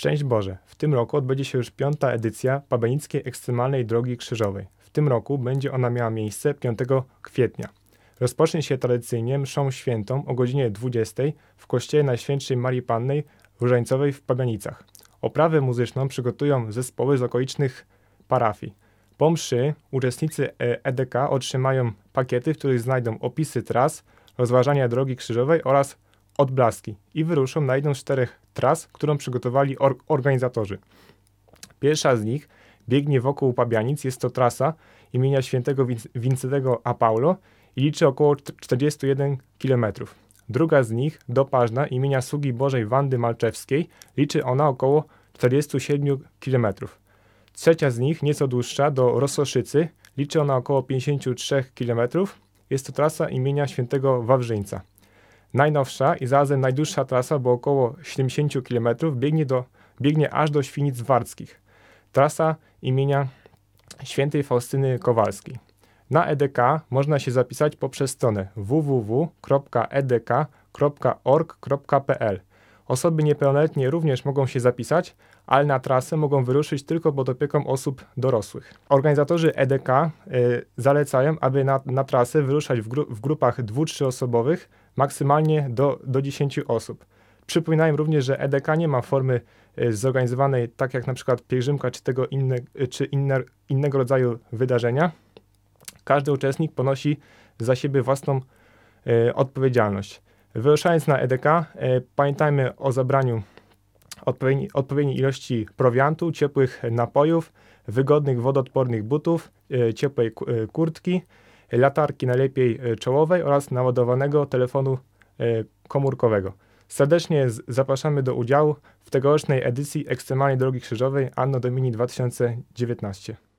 Szczęść Boże, w tym roku odbędzie się już piąta edycja Pabenickiej Ekstremalnej Drogi Krzyżowej. W tym roku będzie ona miała miejsce 5 kwietnia. Rozpocznie się tradycyjnie mszą świętą o godzinie 20 w kościele Najświętszej Marii Pannej Różańcowej w Pabianicach. Oprawę muzyczną przygotują zespoły z okolicznych parafii. Po mszy uczestnicy EDK e otrzymają pakiety, w których znajdą opisy tras, rozważania drogi krzyżowej oraz odblaski i wyruszą na jedną z czterech tras, którą przygotowali or organizatorzy. Pierwsza z nich biegnie wokół Pabianic, jest to trasa imienia świętego Win Wincentego a Paulo i liczy około 41 km. Druga z nich, do Pażna, imienia Sługi Bożej Wandy Malczewskiej, liczy ona około 47 km. Trzecia z nich, nieco dłuższa, do Rososzycy, liczy ona około 53 km. Jest to trasa imienia świętego Wawrzyńca. Najnowsza i zarazem najdłuższa trasa, bo około 70 km, biegnie, do, biegnie aż do Świnic Warckich. Trasa imienia świętej Faustyny Kowalskiej. Na EDK można się zapisać poprzez stronę www.edk.org.pl Osoby niepełnoletnie również mogą się zapisać, ale na trasę mogą wyruszyć tylko pod opieką osób dorosłych. Organizatorzy EDK y, zalecają, aby na, na trasę wyruszać w, gru w grupach dwu-trzyosobowych, maksymalnie do, do 10 osób. Przypominają również, że EDK nie ma formy y, zorganizowanej tak jak na przykład pielgrzymka czy, tego inne, y, czy inne, innego rodzaju wydarzenia. Każdy uczestnik ponosi za siebie własną y, odpowiedzialność. Wyruszając na EDK, e, pamiętajmy o zabraniu odpowiedniej, odpowiedniej ilości prowiantu, ciepłych napojów, wygodnych wodoodpornych butów, e, ciepłej e, kurtki, latarki najlepiej czołowej oraz naładowanego telefonu komórkowego. Serdecznie zapraszamy do udziału w tegorocznej edycji Ekstremalnej Drogi Krzyżowej Anno Domini 2019.